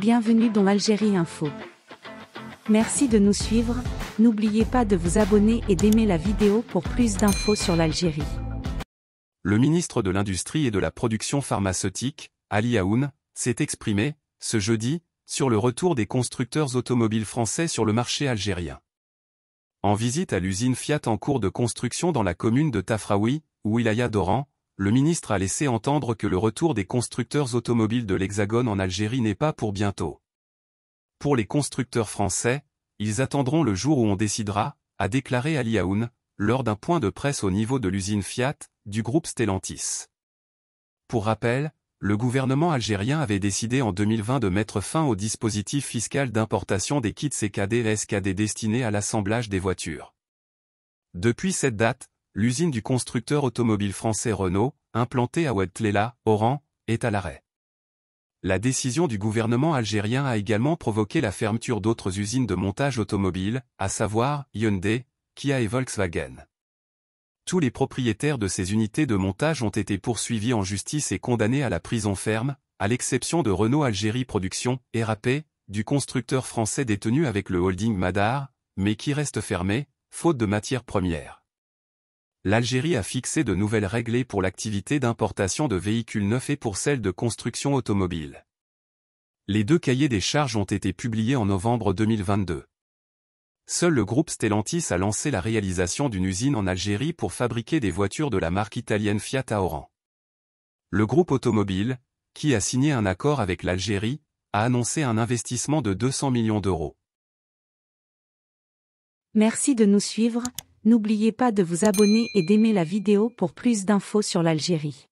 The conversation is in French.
bienvenue dans l'Algérie Info. Merci de nous suivre, n'oubliez pas de vous abonner et d'aimer la vidéo pour plus d'infos sur l'Algérie. Le ministre de l'Industrie et de la Production pharmaceutique, Ali Aoun, s'est exprimé, ce jeudi, sur le retour des constructeurs automobiles français sur le marché algérien. En visite à l'usine Fiat en cours de construction dans la commune de Tafraoui, Wilaya d'Oran, le ministre a laissé entendre que le retour des constructeurs automobiles de l'Hexagone en Algérie n'est pas pour bientôt. Pour les constructeurs français, ils attendront le jour où on décidera, a déclaré Ali Aoun, lors d'un point de presse au niveau de l'usine Fiat, du groupe Stellantis. Pour rappel, le gouvernement algérien avait décidé en 2020 de mettre fin au dispositif fiscal d'importation des kits CKD SKD destinés à l'assemblage des voitures. Depuis cette date, l'usine du constructeur automobile français Renault, implantée à Ouattléla, Oran, est à l'arrêt. La décision du gouvernement algérien a également provoqué la fermeture d'autres usines de montage automobile, à savoir Hyundai, Kia et Volkswagen. Tous les propriétaires de ces unités de montage ont été poursuivis en justice et condamnés à la prison ferme, à l'exception de Renault Algérie Production, RAP, du constructeur français détenu avec le holding Madar, mais qui reste fermé, faute de matières premières l'Algérie a fixé de nouvelles règles pour l'activité d'importation de véhicules neufs et pour celle de construction automobile. Les deux cahiers des charges ont été publiés en novembre 2022. Seul le groupe Stellantis a lancé la réalisation d'une usine en Algérie pour fabriquer des voitures de la marque italienne Fiat à Oran. Le groupe automobile, qui a signé un accord avec l'Algérie, a annoncé un investissement de 200 millions d'euros. Merci de nous suivre, N'oubliez pas de vous abonner et d'aimer la vidéo pour plus d'infos sur l'Algérie.